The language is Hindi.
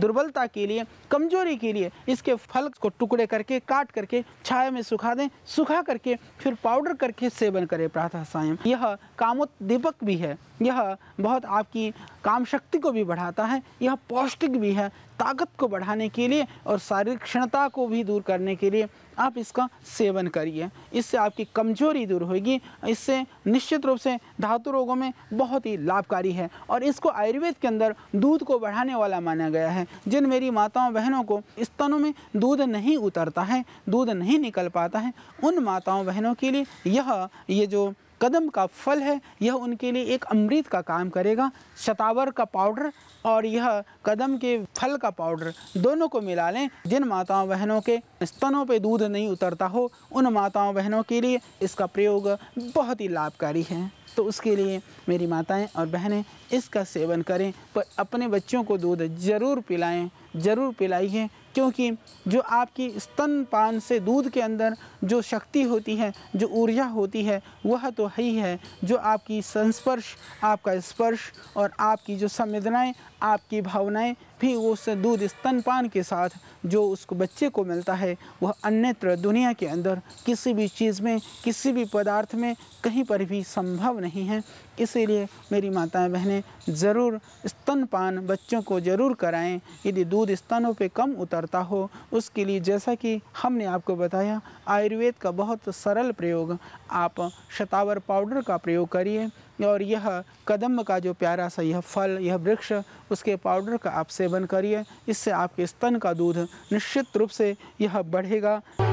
दुर्बलता के लिए कमजोरी के लिए इसके फल को टुकड़े करके काट करके छाया में सुखा दें सुखा करके फिर पाउडर करके सेवन करें प्रातः सायं यह कामोद्दीपक भी है यह बहुत आपकी काम शक्ति को भी बढ़ाता है यह पौष्टिक भी है ताकत को बढ़ाने के लिए और शारीरिक क्षणता को भी दूर करने के लिए आप इसका सेवन करिए इससे आपकी कमजोरी दूर होगी इससे निश्चित रूप से धातु रोगों में बहुत ही लाभकारी है और इसको आयुर्वेद के अंदर दूध को बढ़ाने वाला माना गया है जिन मेरी माताओं बहनों को स्तनों में दूध नहीं उतरता है दूध नहीं निकल पाता है उन माताओं बहनों के लिए यह ये जो कदम का फल है यह उनके लिए एक अमृत का काम करेगा शतावर का पाउडर और यह कदम के फल का पाउडर दोनों को मिला लें जिन माताओं बहनों के स्तनों पे दूध नहीं उतरता हो उन माताओं बहनों के लिए इसका प्रयोग बहुत ही लाभकारी है तो उसके लिए मेरी माताएं और बहनें इसका सेवन करें पर अपने बच्चों को दूध ज़रूर पिलाएं ज़रूर पिलाइए क्योंकि जो आपकी स्तनपान से दूध के अंदर जो शक्ति होती है जो ऊर्जा होती है वह तो है ही है जो आपकी संस्पर्श आपका स्पर्श और आपकी जो संवेदनाएँ आपकी भावनाएँ भी उस दूध स्तनपान के साथ जो उसको बच्चे को मिलता है वह अन्यत्र दुनिया के अंदर किसी भी चीज़ में किसी भी पदार्थ में कहीं पर भी संभव नहीं है इसीलिए मेरी माताएं बहनें ज़रूर स्तनपान बच्चों को ज़रूर कराएं यदि दूध स्तनों पे कम उतरता हो उसके लिए जैसा कि हमने आपको बताया आयुर्वेद का बहुत सरल प्रयोग आप शतावर पाउडर का प्रयोग करिए और यह कदम का जो प्यारा सा यह फल यह वृक्ष उसके पाउडर का आप सेवन करिए इससे आपके स्तन का दूध निश्चित रूप से यह बढ़ेगा